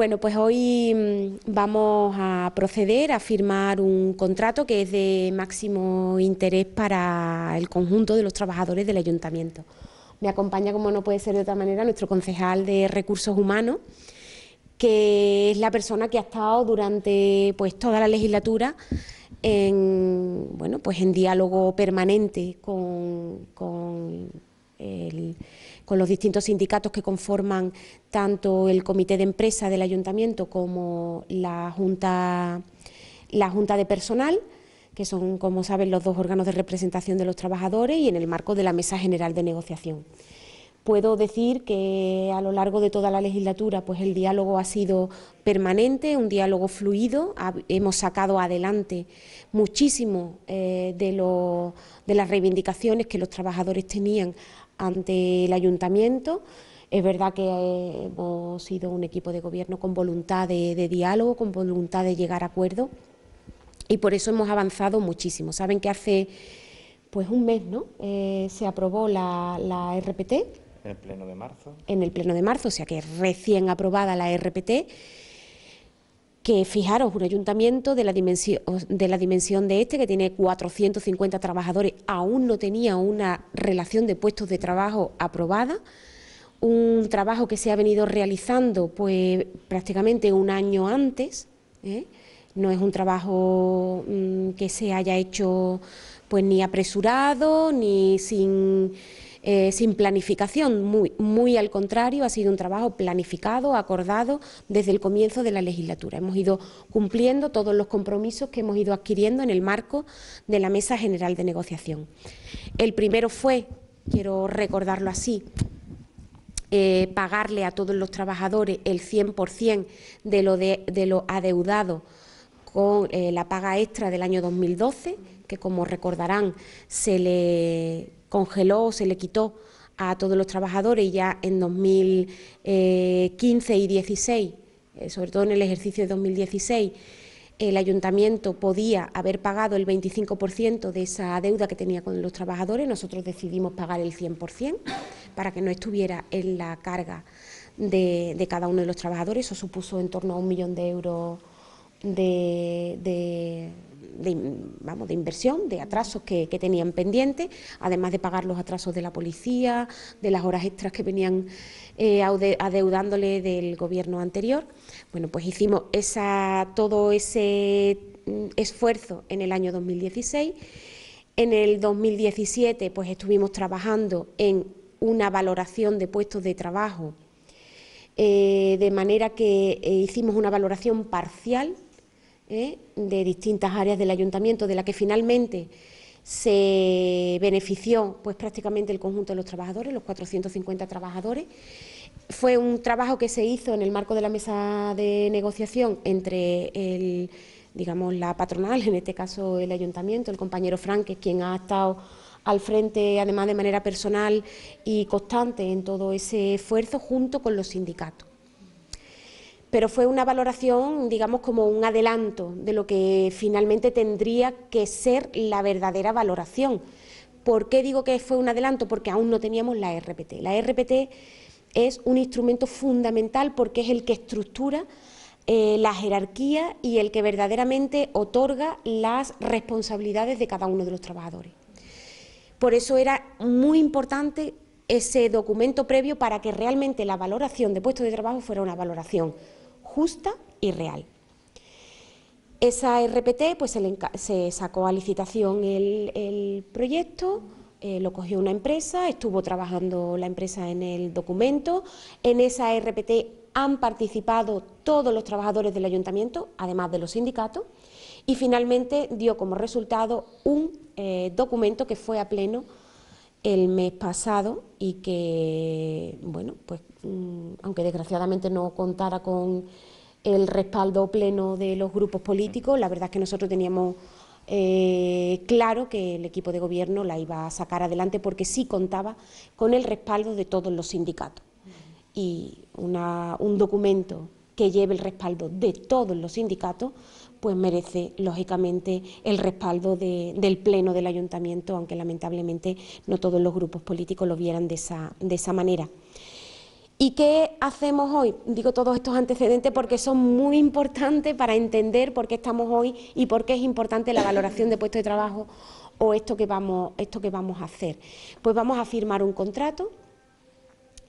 Bueno, pues hoy mm, vamos a proceder a firmar un contrato que es de máximo interés para el conjunto de los trabajadores del ayuntamiento. Me acompaña, como no puede ser de otra manera, nuestro concejal de Recursos Humanos, que es la persona que ha estado durante pues toda la legislatura en bueno pues en diálogo permanente con, con el con los distintos sindicatos que conforman tanto el comité de empresa del ayuntamiento como la junta, la junta de personal que son, como saben, los dos órganos de representación de los trabajadores y en el marco de la Mesa General de Negociación. Puedo decir que a lo largo de toda la legislatura pues el diálogo ha sido permanente, un diálogo fluido, hemos sacado adelante muchísimo eh, de, lo, de las reivindicaciones que los trabajadores tenían ante el ayuntamiento. Es verdad que eh, hemos sido un equipo de gobierno con voluntad de, diálogo, con voluntad de llegar a acuerdos y por eso hemos avanzado muchísimo. Saben que hace pues un mes ¿no? Eh, se aprobó la, la RPT. En el pleno de marzo. En el pleno de marzo, o sea que recién aprobada la RPT que fijaros, un ayuntamiento de la, dimensión, de la dimensión de este, que tiene 450 trabajadores, aún no tenía una relación de puestos de trabajo aprobada, un trabajo que se ha venido realizando pues prácticamente un año antes, ¿eh? no es un trabajo mm, que se haya hecho pues ni apresurado, ni sin eh, sin planificación, muy, al contrario, ha sido un trabajo planificado, acordado desde el comienzo de la legislatura. Hemos ido cumpliendo todos los compromisos que hemos ido adquiriendo en el marco de la Mesa General de Negociación. El primero fue, quiero recordarlo así, eh, pagarle a todos los trabajadores el 100% de lo, de, lo adeudado con eh, la paga extra del año 2012, que como recordarán se le congeló se le quitó a todos los trabajadores ya en 2015 y 16, eh, sobre todo en el ejercicio de 2016, el ayuntamiento podía haber pagado el 25% de esa deuda que tenía con los trabajadores, nosotros decidimos pagar el 100% para que no estuviera en la carga de, cada uno de los trabajadores, eso supuso en torno a un millón de euros de de, inversión, de atrasos que, tenían pendientes, además de pagar los atrasos de la policía, de las horas extras que venían eh, adeudándole del gobierno anterior. Bueno, pues hicimos todo ese mm, esfuerzo en el año 2016. En el 2017 pues estuvimos trabajando en una valoración de puestos de trabajo, eh, de manera que eh, hicimos una valoración parcial ¿eh? de distintas áreas del ayuntamiento, de la que finalmente se benefició pues prácticamente el conjunto de los trabajadores, los 450 trabajadores. Fue un trabajo que se hizo en el marco de la mesa de negociación entre el, digamos, la patronal, en este caso el ayuntamiento, el compañero Franque, quien ha estado al frente, además de manera personal y constante en todo ese esfuerzo, junto con los sindicatos pero fue una valoración, digamos, como un adelanto de lo que finalmente tendría que ser la verdadera valoración. ¿Por qué digo que fue un adelanto? Porque aún no teníamos la RPT. La RPT es un instrumento fundamental porque es el que estructura eh, la jerarquía y el que verdaderamente otorga las responsabilidades de cada uno de los trabajadores. Por eso era muy importante ese documento previo para que realmente la valoración de puestos de trabajo fuera una valoración justa y real. Esa RPT pues, se, sacó a licitación el, proyecto, eh, lo cogió una empresa, estuvo trabajando la empresa en el documento. En esa RPT han participado todos los trabajadores del ayuntamiento, además de los sindicatos, y finalmente dio como resultado un eh, documento que fue a pleno el mes pasado y que, bueno, pues Mm, aunque desgraciadamente no contara con el respaldo pleno de los grupos políticos, la verdad es que nosotros teníamos eh, claro que el equipo de gobierno la iba a sacar adelante porque sí contaba con el respaldo de todos los sindicatos. Y un documento que lleve el respaldo de todos los sindicatos, pues merece lógicamente el respaldo del Pleno del Ayuntamiento, aunque lamentablemente no todos los grupos políticos lo vieran de esa, de esa manera. ¿Y qué hacemos hoy? Digo todos estos antecedentes porque son muy importantes para entender por qué estamos hoy y por qué es importante la valoración de puesto de trabajo o esto que vamos, que vamos a hacer. Pues vamos a firmar un contrato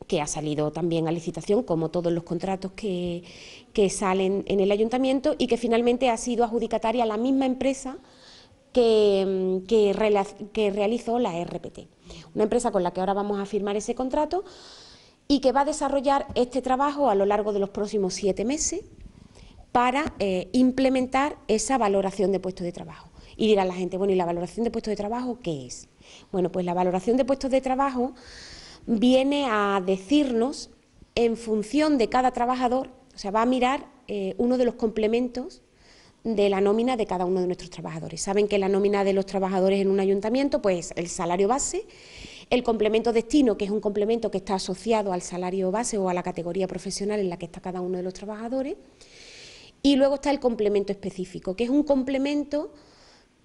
que ha salido también a licitación, como todos los contratos que, salen en el ayuntamiento, y que finalmente ha sido adjudicataria la misma empresa que realizó la RPT. Una empresa con la que ahora vamos a firmar ese contrato, y que va a desarrollar este trabajo a lo largo de los próximos siete meses para eh, implementar esa valoración de puestos de trabajo. Y dirá la gente, bueno, ¿y la valoración de puestos de trabajo qué es? Bueno, pues la valoración de puestos de trabajo viene a decirnos en función de cada trabajador, o sea, va a mirar eh, uno de los complementos de la nómina de cada uno de nuestros trabajadores. Saben que la nómina de los trabajadores en un ayuntamiento, pues el salario base el complemento destino, que es un complemento que está asociado al salario base o a la categoría profesional en la que está cada uno de los trabajadores, y luego está el complemento específico, que es un complemento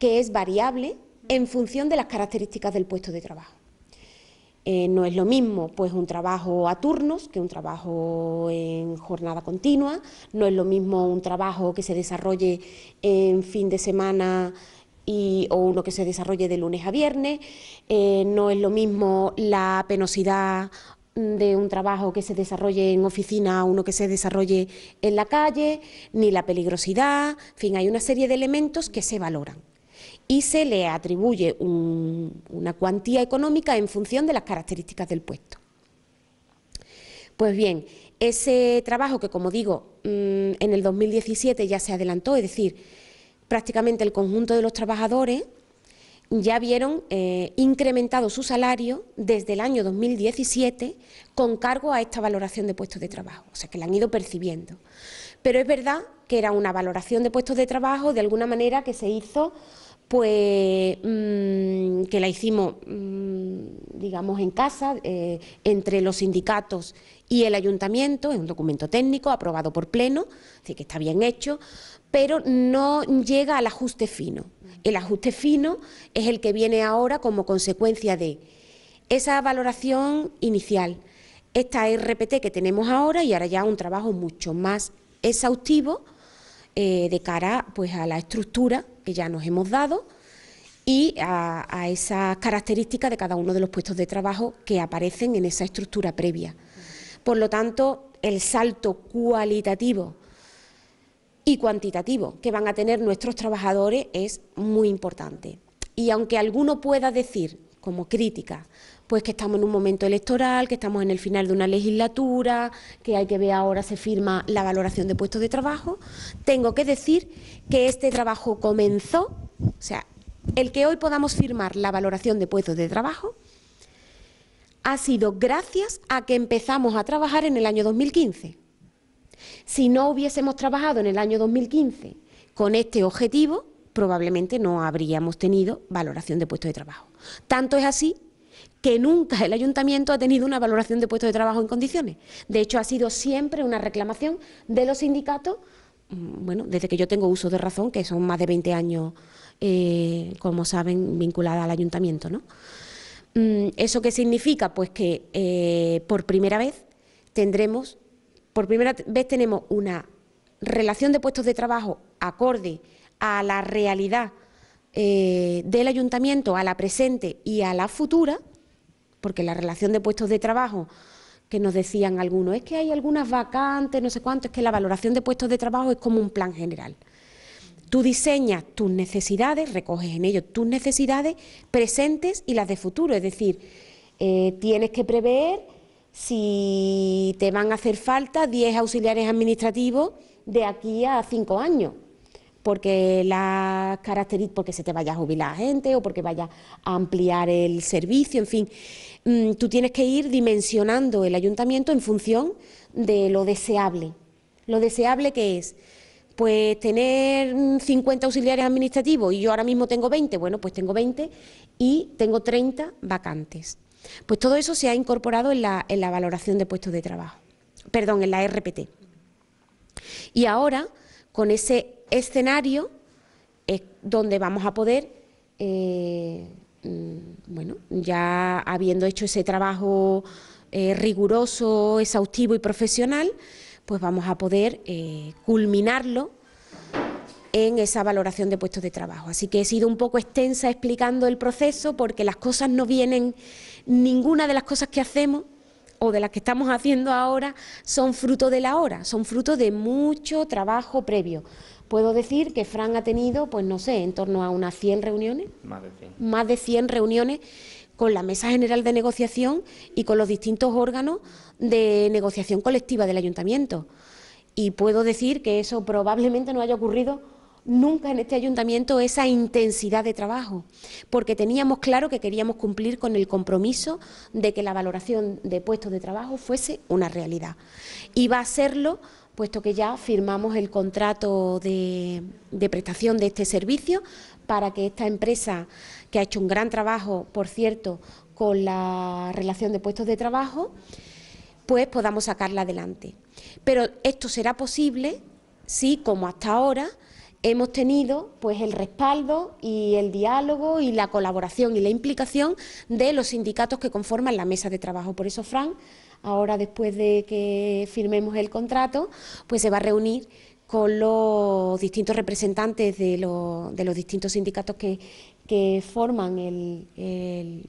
que es variable en función de las características del puesto de trabajo. Eh, no es lo mismo pues un trabajo a turnos que un trabajo en jornada continua, no es lo mismo un trabajo que se desarrolle en fin de semana o uno que se desarrolle de lunes a viernes. Eh, no es lo mismo la penosidad mm, de un trabajo que se desarrolle en oficina a uno que se desarrolle en la calle, ni la peligrosidad, en fin, hay una serie de elementos que se valoran y se le atribuye una cuantía económica en función de las características del puesto. Pues bien, ese trabajo que como digo, mm, en el 2017 ya se adelantó, es decir, prácticamente el conjunto de los trabajadores ya vieron eh, incrementado su salario desde el año 2017 con cargo a esta valoración de puestos de trabajo, o sea que la han ido percibiendo. Pero es verdad que era una valoración de puestos de trabajo de alguna manera que se hizo pues mm, que la hicimos, mm, digamos, en casa, eh, entre los sindicatos y el ayuntamiento, es un documento técnico aprobado por pleno, así que está bien hecho, pero no llega al ajuste fino. El ajuste fino es el que viene ahora como consecuencia de esa valoración inicial, esta RPT que tenemos ahora y ahora ya un trabajo mucho más exhaustivo eh, de cara pues, a la estructura que ya nos hemos dado y a, esas características de cada uno de los puestos de trabajo que aparecen en esa estructura previa. Por lo tanto, el salto cualitativo y cuantitativo que van a tener nuestros trabajadores es muy importante. Y aunque alguno pueda decir, como crítica, pues que estamos en un momento electoral, que estamos en el final de una legislatura, que hay que ver ahora se firma la valoración de puestos de trabajo. Tengo que decir que este trabajo comenzó, o sea, el que hoy podamos firmar la valoración de puestos de trabajo ha sido gracias a que empezamos a trabajar en el año 2015. Si no hubiésemos trabajado en el año 2015 con este objetivo, probablemente no habríamos tenido valoración de puestos de trabajo. Tanto es así que nunca el ayuntamiento ha tenido una valoración de puestos de trabajo en condiciones. De hecho, ha sido siempre una reclamación de los sindicatos, mm, bueno, desde que yo tengo uso de razón, que son más de 20 años, eh, como saben, vinculada al ayuntamiento. ¿no? Mm, ¿Eso qué significa? Pues que eh, por primera vez tendremos, por primera vez tenemos una relación de puestos de trabajo acorde a la realidad eh, del ayuntamiento, a la presente y a la futura, porque la relación de puestos de trabajo que nos decían algunos, es que hay algunas vacantes, no sé cuánto, es que la valoración de puestos de trabajo es como un plan general. Tú diseñas tus necesidades, recoges en ello tus necesidades presentes y las de futuro, es decir, eh, tienes que prever si te van a hacer falta 10 auxiliares administrativos de aquí a 5 años porque, las porque se te vaya a jubilar gente o porque vaya a ampliar el servicio, en fin. Mm, tú tienes que ir dimensionando el ayuntamiento en función de lo deseable. Lo deseable que es pues tener 50 mm, auxiliares administrativos y yo ahora mismo tengo 20, bueno, pues tengo 20 y tengo 30 vacantes. Pues todo eso se ha incorporado en la valoración de puestos de trabajo, perdón, en la RPT. Y ahora con ese escenario es eh, donde vamos a poder, eh, mm, bueno, ya habiendo hecho ese trabajo eh, riguroso, exhaustivo y profesional, pues vamos a poder culminarlo en esa valoración de puestos de trabajo. Así que he sido un poco extensa explicando el proceso porque las cosas no vienen, ninguna de las cosas que hacemos o de las que estamos haciendo ahora son fruto de la hora, son fruto de mucho trabajo previo. Puedo decir que Fran ha tenido, pues no sé, en torno a unas 100 reuniones. Más de 100. Más de reuniones con la Mesa General de Negociación y con los distintos órganos de negociación colectiva del Ayuntamiento. Y puedo decir que eso probablemente no haya ocurrido nunca en este ayuntamiento esa intensidad de trabajo, porque teníamos claro que queríamos cumplir con el compromiso de que la valoración de puestos de trabajo fuese una realidad. Y va a serlo puesto que ya firmamos el contrato de, prestación de este servicio para que esta empresa, que ha hecho un gran trabajo, por cierto, con la relación de puestos de trabajo, pues podamos sacarla adelante. Pero esto será posible si, como hasta ahora, hemos tenido pues el respaldo y el diálogo y la colaboración y la implicación de los sindicatos que conforman la mesa de trabajo. Por eso, Fran, ahora después de que firmemos el contrato, pues se va a reunir con los distintos representantes de, los, distintos sindicatos que, forman el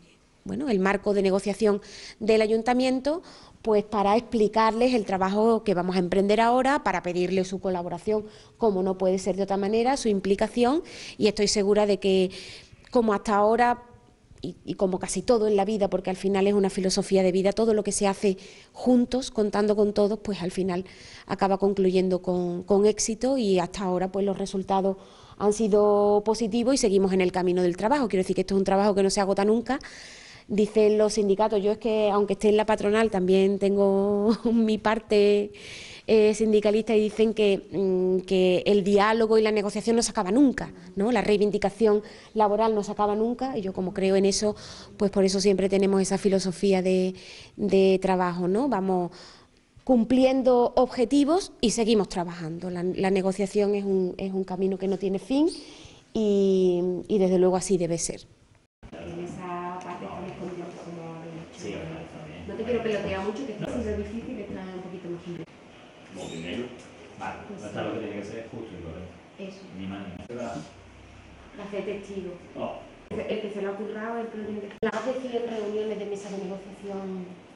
marco de negociación del ayuntamiento pues para explicarles el trabajo que vamos a emprender ahora, para pedirles su colaboración, como no puede ser de otra manera, su implicación y estoy segura de que como hasta ahora y, como casi todo en la vida, porque al final es una filosofía de vida, todo lo que se hace juntos, contando con todos, pues al final acaba concluyendo con, con éxito y hasta ahora pues los resultados han sido positivos y seguimos en el camino del trabajo. Quiero decir que esto es un trabajo que no se agota nunca, Dicen los sindicatos, yo es que aunque esté en la patronal también tengo mi parte eh, sindicalista y dicen mm, que, el diálogo y la negociación no se acaba nunca, ¿no? La reivindicación laboral no se acaba nunca y yo como creo en eso, pues por eso siempre tenemos esa filosofía de, trabajo, ¿no? Vamos cumpliendo objetivos y seguimos trabajando. La, negociación es un, es un, camino que no tiene fin y desde luego así debe ser. te pelotea mucho, que no. difícil, es difícil, está un poquito más complicado. Como dinero. Vale, pues lo que tiene que ser justo y correcto. Eso. Ni más ni menos. Hacer testigo. Oh. El que se lo ha currado, el que lo tiene que... La hace en reuniones de mesa de negociación